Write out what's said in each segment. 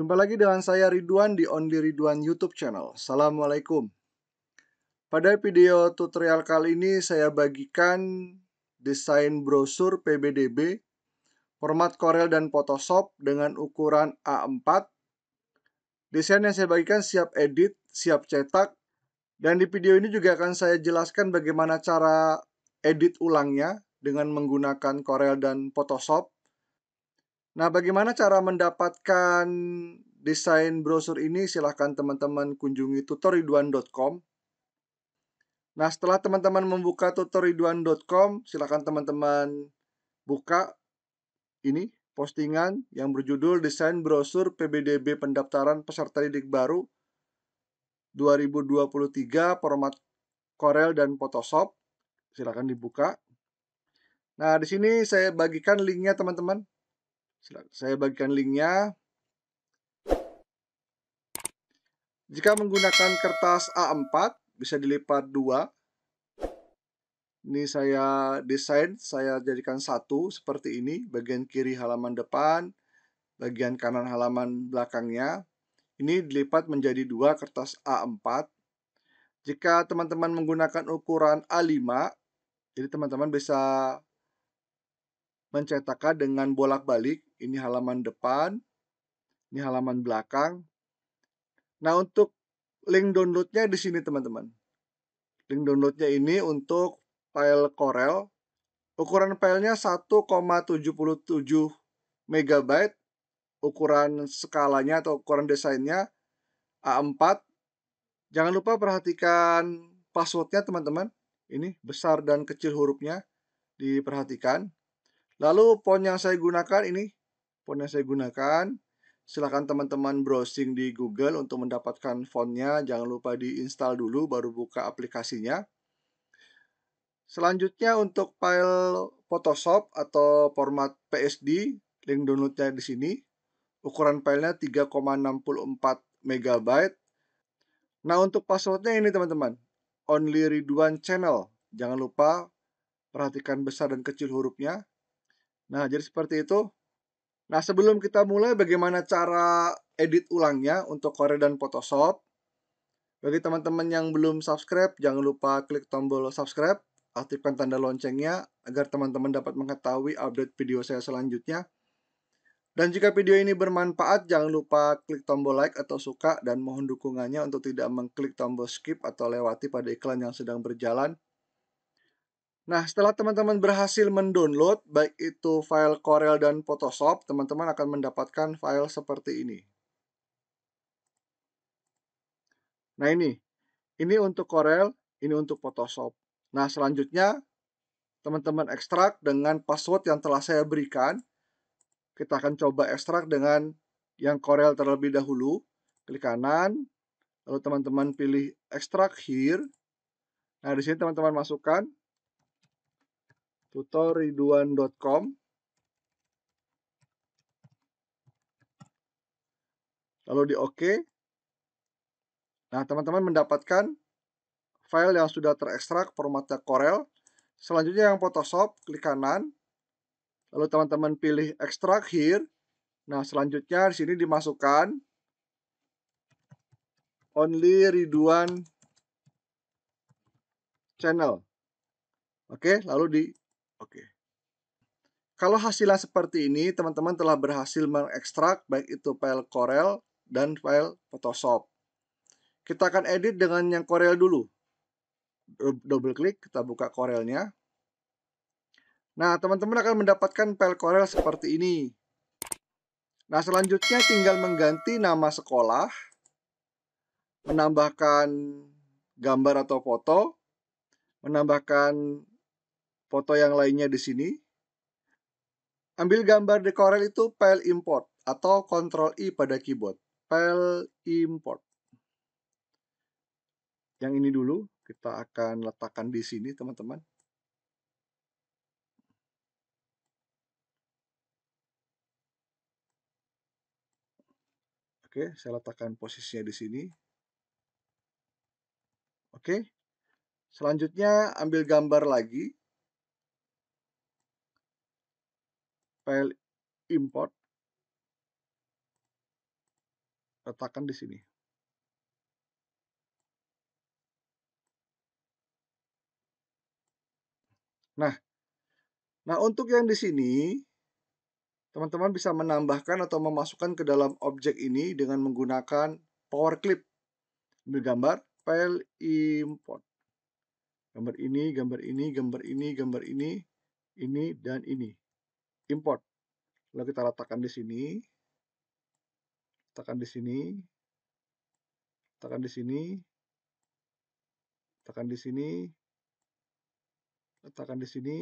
Jumpa lagi dengan saya Ridwan di Only Ridwan YouTube channel. Assalamualaikum. Pada video tutorial kali ini saya bagikan desain brosur PBDB format Corel dan Photoshop dengan ukuran A4. Desain yang saya bagikan siap edit, siap cetak, dan di video ini juga akan saya jelaskan bagaimana cara edit ulangnya dengan menggunakan Corel dan Photoshop Nah, bagaimana cara mendapatkan desain brosur ini? Silahkan teman-teman kunjungi tutoriduan.com. Nah, setelah teman-teman membuka tutoriduan.com, silahkan teman-teman buka ini postingan yang berjudul Desain Brosur PBDB Pendaftaran Peserta Didik Baru 2023 format Corel dan Photoshop. Silahkan dibuka. Nah, di sini saya bagikan linknya teman-teman. Saya bagikan linknya. Jika menggunakan kertas A4, bisa dilipat dua. Ini saya desain, saya jadikan satu seperti ini, bagian kiri halaman depan, bagian kanan halaman belakangnya. Ini dilipat menjadi dua kertas A4. Jika teman-teman menggunakan ukuran A5, jadi teman-teman bisa mencetaknya dengan bolak-balik ini halaman depan, ini halaman belakang. Nah, untuk link downloadnya di sini teman-teman. Link downloadnya ini untuk file Corel. Ukuran filenya 1,77 MB. Ukuran skalanya atau ukuran desainnya A4. Jangan lupa perhatikan passwordnya teman-teman. Ini besar dan kecil hurufnya diperhatikan. Lalu font yang saya gunakan ini font yang saya gunakan. Silahkan teman-teman browsing di Google untuk mendapatkan fontnya. Jangan lupa diinstal dulu baru buka aplikasinya. Selanjutnya untuk file Photoshop atau format PSD, link downloadnya di sini. Ukuran filenya 3,64 MB. Nah untuk passwordnya ini teman-teman, Only Ridwan Channel. Jangan lupa perhatikan besar dan kecil hurufnya. Nah, jadi seperti itu. Nah, sebelum kita mulai bagaimana cara edit ulangnya untuk Corel dan Photoshop. Bagi teman-teman yang belum subscribe, jangan lupa klik tombol subscribe, aktifkan tanda loncengnya agar teman-teman dapat mengetahui update video saya selanjutnya. Dan jika video ini bermanfaat, jangan lupa klik tombol like atau suka dan mohon dukungannya untuk tidak mengklik tombol skip atau lewati pada iklan yang sedang berjalan. Nah, setelah teman-teman berhasil mendownload, baik itu file Corel dan Photoshop, teman-teman akan mendapatkan file seperti ini. Nah, ini. Ini untuk Corel, ini untuk Photoshop. Nah, selanjutnya, teman-teman ekstrak dengan password yang telah saya berikan. Kita akan coba ekstrak dengan yang Corel terlebih dahulu. Klik kanan, lalu teman-teman pilih ekstrak here. Nah, di sini teman-teman masukkan tutorridwan.com lalu di OK. Nah, teman-teman mendapatkan file yang sudah terekstrak formatnya Corel. Selanjutnya yang Photoshop, klik kanan. Lalu teman-teman pilih Extract Here. Nah, selanjutnya di sini dimasukkan Only Riduan Channel. Oke, lalu di Oke. Kalau hasilnya seperti ini, teman-teman telah berhasil mengekstrak baik itu file Corel dan file Photoshop. Kita akan edit dengan yang Corel dulu. Double klik, kita buka Corelnya. Nah, teman-teman akan mendapatkan file Corel seperti ini. Nah, selanjutnya tinggal mengganti nama sekolah, menambahkan gambar atau foto, menambahkan foto yang lainnya di sini. Ambil gambar dekorel itu file import atau Ctrl I pada keyboard. File import. Yang ini dulu kita akan letakkan di sini teman-teman. Oke, saya letakkan posisinya di sini. Oke. Selanjutnya ambil gambar lagi file import letakkan di sini. Nah, nah untuk yang di sini teman-teman bisa menambahkan atau memasukkan ke dalam objek ini dengan menggunakan power clip. Ambil gambar, file import. Gambar ini, gambar ini, gambar ini, gambar ini, ini dan ini import. Lalu kita letakkan di sini. Letakkan di sini. Letakkan di sini. Letakkan di sini. Letakkan di sini.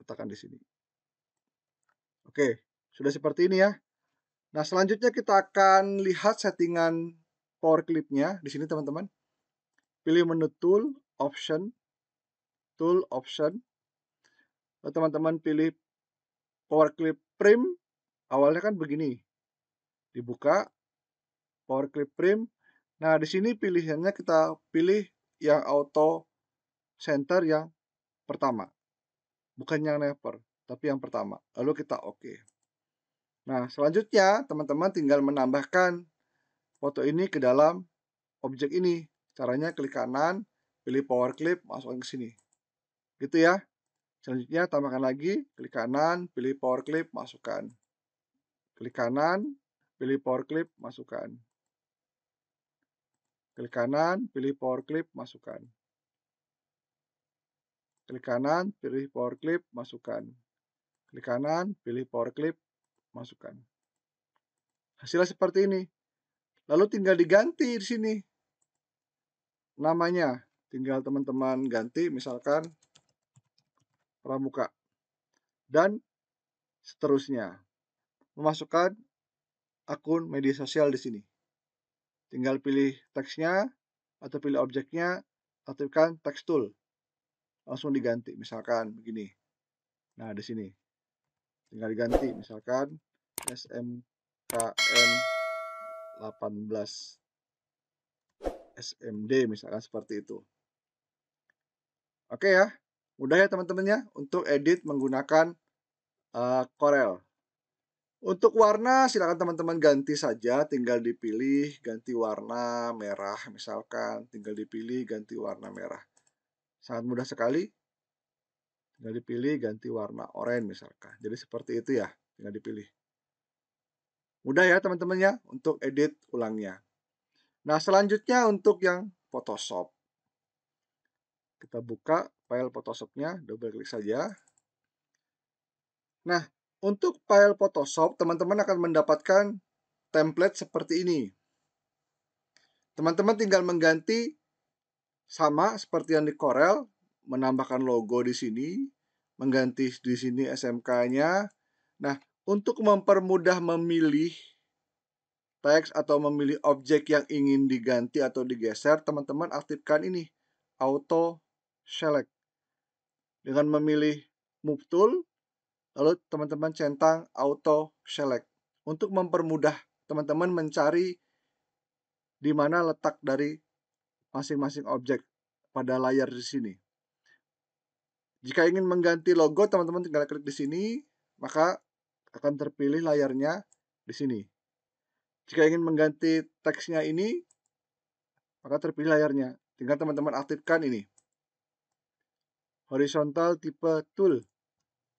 Letakkan di sini. Oke, sudah seperti ini ya. Nah, selanjutnya kita akan lihat settingan power clipnya di sini teman-teman. Pilih menu tool, option, tool, option, teman-teman pilih power clip prim awalnya kan begini dibuka power clip prim nah di sini pilihannya kita pilih yang auto center yang pertama bukan yang never tapi yang pertama lalu kita oke okay. nah selanjutnya teman-teman tinggal menambahkan foto ini ke dalam objek ini caranya klik kanan pilih power clip masukkan ke sini gitu ya Selanjutnya tambahkan lagi, klik kanan, pilih power clip, masukkan. Klik kanan, pilih power clip, masukkan. Klik kanan, pilih power clip, masukkan. Klik kanan, pilih power clip, masukkan. Klik kanan, pilih power clip, masukkan. Hasilnya seperti ini. Lalu tinggal diganti di sini namanya. Tinggal teman-teman ganti misalkan pramuka, dan seterusnya. Memasukkan akun media sosial di sini. Tinggal pilih teksnya, atau pilih objeknya, aktifkan text tool. Langsung diganti, misalkan begini. Nah, di sini. Tinggal diganti, misalkan SMKN 18 SMD misalkan seperti itu. Oke ya. Mudah ya teman-teman ya untuk edit menggunakan uh, Corel. Untuk warna silakan teman-teman ganti saja, tinggal dipilih ganti warna merah misalkan, tinggal dipilih ganti warna merah. Sangat mudah sekali. Tinggal dipilih ganti warna oranye misalkan. Jadi seperti itu ya, tinggal dipilih. Mudah ya teman-teman ya untuk edit ulangnya. Nah, selanjutnya untuk yang Photoshop. Kita buka file Photoshopnya double klik saja nah untuk file Photoshop teman-teman akan mendapatkan template seperti ini teman-teman tinggal mengganti sama seperti yang di Corel menambahkan logo di sini mengganti di sini SMK-nya nah untuk mempermudah memilih teks atau memilih objek yang ingin diganti atau digeser, teman-teman aktifkan ini, auto select dengan memilih move tool, lalu teman-teman centang auto select untuk mempermudah teman-teman mencari di mana letak dari masing-masing objek pada layar di sini. Jika ingin mengganti logo, teman-teman tinggal klik di sini, maka akan terpilih layarnya di sini. Jika ingin mengganti teksnya ini, maka terpilih layarnya. Tinggal teman-teman aktifkan ini horizontal tipe tool.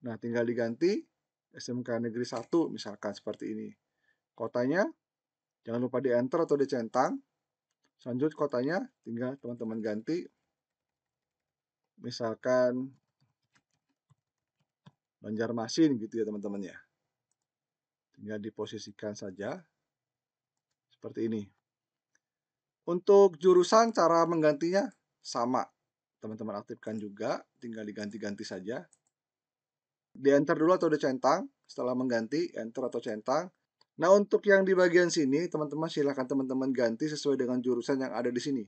Nah, tinggal diganti SMK Negeri 1 misalkan seperti ini. Kotanya jangan lupa di enter atau dicentang. Selanjut kotanya tinggal teman-teman ganti misalkan Banjarmasin gitu ya teman-teman ya. Tinggal diposisikan saja seperti ini. Untuk jurusan cara menggantinya sama teman-teman aktifkan juga, tinggal diganti-ganti saja. Di enter dulu atau di centang setelah mengganti, enter atau centang. Nah, untuk yang di bagian sini, teman-teman silahkan teman-teman ganti sesuai dengan jurusan yang ada di sini.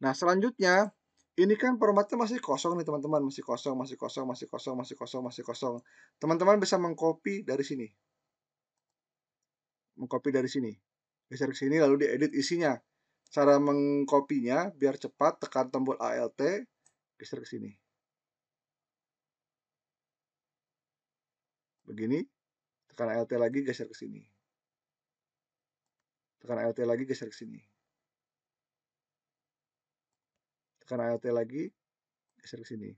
Nah, selanjutnya, ini kan formatnya masih kosong nih teman-teman, masih kosong, masih kosong, masih kosong, masih kosong, masih kosong. Teman-teman bisa mengcopy dari sini. Mengcopy dari sini. Geser ke sini lalu diedit isinya cara mengkopinya biar cepat tekan tombol ALT geser ke sini begini tekan ALT lagi geser ke sini tekan ALT lagi geser ke sini tekan ALT lagi geser ke sini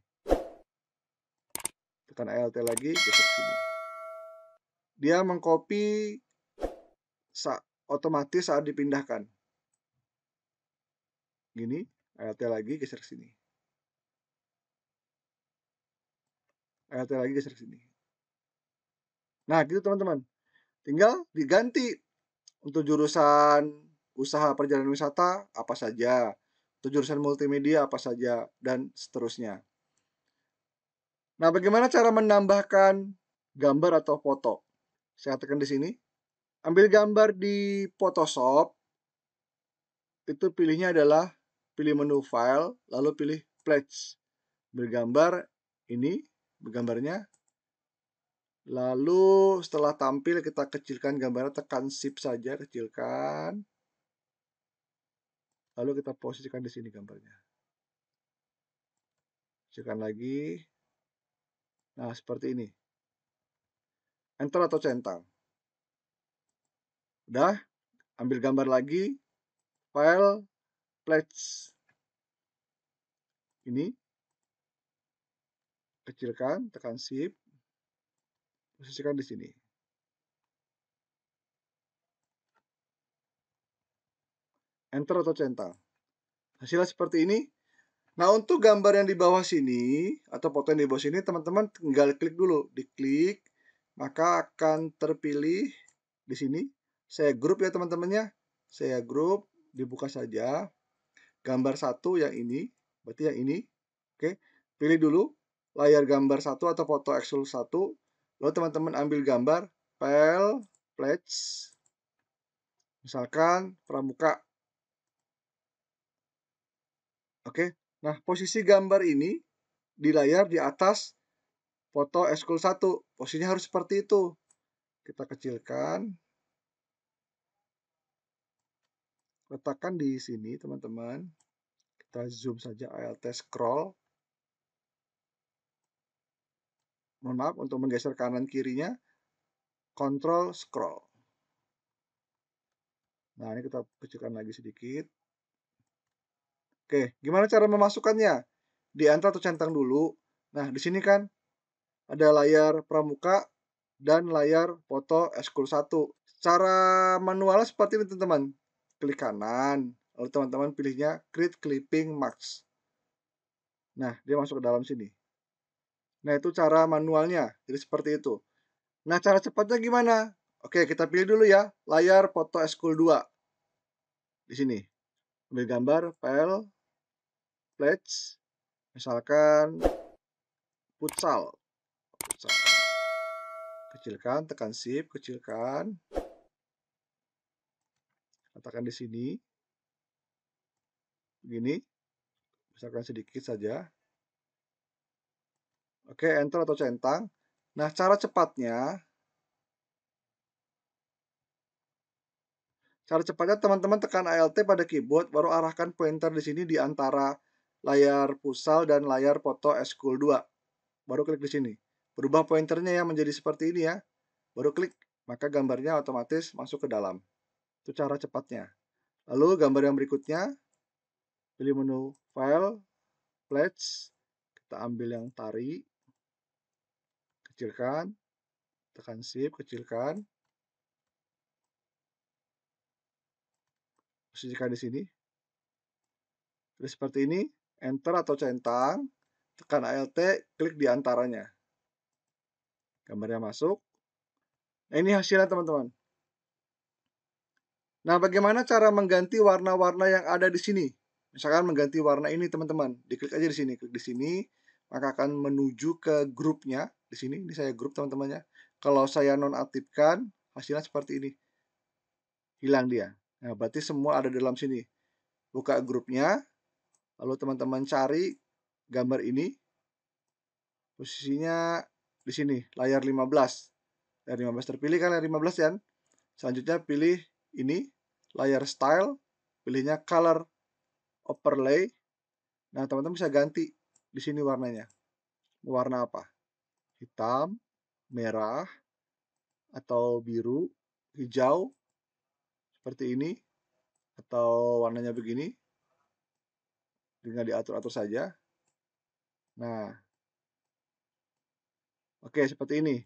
tekan ALT lagi geser ke sini dia mengcopy otomatis saat dipindahkan gini ALT lagi geser ke sini ALT lagi geser ke sini nah gitu teman-teman tinggal diganti untuk jurusan usaha perjalanan wisata apa saja untuk jurusan multimedia apa saja dan seterusnya nah bagaimana cara menambahkan gambar atau foto saya tekan di sini ambil gambar di Photoshop itu pilihnya adalah pilih menu file, lalu pilih pledge. Bergambar ini, bergambarnya. Lalu setelah tampil kita kecilkan gambarnya, tekan shift saja, kecilkan. Lalu kita posisikan di sini gambarnya. Kecilkan lagi. Nah, seperti ini. Enter atau centang. Udah, ambil gambar lagi, file, pledge ini kecilkan, tekan shift, posisikan di sini. Enter atau centang. Hasilnya seperti ini. Nah, untuk gambar yang di bawah sini, atau foto yang di bawah sini, teman-teman tinggal klik dulu. Diklik, maka akan terpilih di sini. Saya grup ya teman-temannya. Saya grup, dibuka saja gambar satu yang ini, berarti yang ini. Oke, pilih dulu layar gambar satu atau foto Excel satu. Lalu teman-teman ambil gambar file, pledge, misalkan pramuka. Oke, nah posisi gambar ini di layar di atas foto Excel satu. Posisinya harus seperti itu. Kita kecilkan. letakkan di sini teman-teman kita zoom saja alt scroll mohon maaf untuk menggeser kanan kirinya control scroll nah ini kita kecilkan lagi sedikit oke gimana cara memasukkannya di antara atau centang dulu nah di sini kan ada layar pramuka dan layar foto eskul 1 cara manualnya seperti ini teman-teman klik kanan, lalu teman-teman pilihnya create clipping max. Nah, dia masuk ke dalam sini. Nah, itu cara manualnya. Jadi seperti itu. Nah, cara cepatnya gimana? Oke, kita pilih dulu ya layar foto school 2. Di sini. Ambil gambar, file, flash, misalkan Putsal. futsal. Kecilkan, tekan shift, kecilkan letakkan di sini begini misalkan sedikit saja oke enter atau centang nah cara cepatnya cara cepatnya teman-teman tekan alt pada keyboard baru arahkan pointer di sini di antara layar pusal dan layar foto school 2 baru klik di sini berubah pointernya ya menjadi seperti ini ya baru klik maka gambarnya otomatis masuk ke dalam secara cepatnya. Lalu gambar yang berikutnya, pilih menu File, Pledge, kita ambil yang tari, kecilkan, tekan Shift, kecilkan, posisikan di sini. Jadi seperti ini, Enter atau centang, tekan ALT, klik di antaranya. Gambarnya masuk. Nah, ini hasilnya teman-teman. Nah, bagaimana cara mengganti warna-warna yang ada di sini? Misalkan mengganti warna ini, teman-teman. Diklik aja di sini, klik di sini, maka akan menuju ke grupnya. Di sini, ini saya grup teman-temannya. Kalau saya nonaktifkan, hasilnya seperti ini. Hilang dia. Nah, berarti semua ada dalam sini. Buka grupnya, lalu teman-teman cari gambar ini. Posisinya di sini, layar 15. Layar 15 terpilih kan, layar 15 ya. Kan? Selanjutnya pilih ini layar style pilihnya color overlay nah teman-teman bisa ganti di sini warnanya warna apa hitam merah atau biru hijau seperti ini atau warnanya begini tinggal diatur-atur saja nah oke seperti ini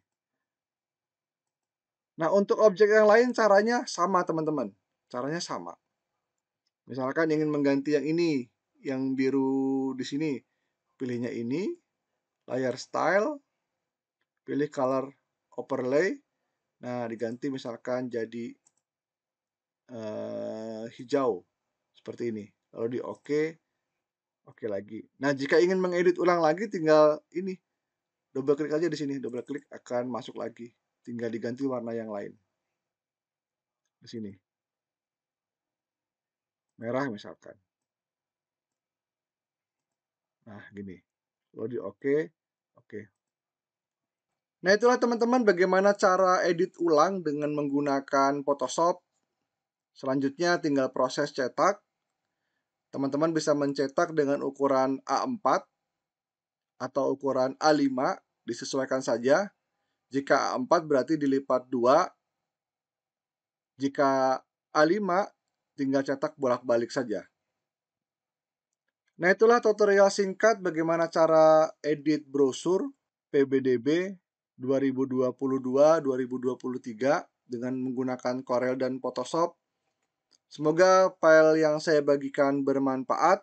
Nah, untuk objek yang lain caranya sama, teman-teman. Caranya sama. Misalkan ingin mengganti yang ini, yang biru di sini, pilihnya ini, layar style, pilih color overlay. Nah, diganti misalkan jadi uh, hijau seperti ini. Lalu di OK, OK lagi. Nah, jika ingin mengedit ulang lagi tinggal ini double klik aja di sini, double klik akan masuk lagi tinggal diganti warna yang lain. Di sini. Merah misalkan. Nah, gini. Lo di oke, oke. Nah, itulah teman-teman bagaimana cara edit ulang dengan menggunakan Photoshop. Selanjutnya tinggal proses cetak. Teman-teman bisa mencetak dengan ukuran A4 atau ukuran A5, disesuaikan saja jika A4 berarti dilipat 2. Jika A5 tinggal cetak bolak-balik saja. Nah itulah tutorial singkat bagaimana cara edit brosur PBDB 2022-2023 dengan menggunakan Corel dan Photoshop. Semoga file yang saya bagikan bermanfaat.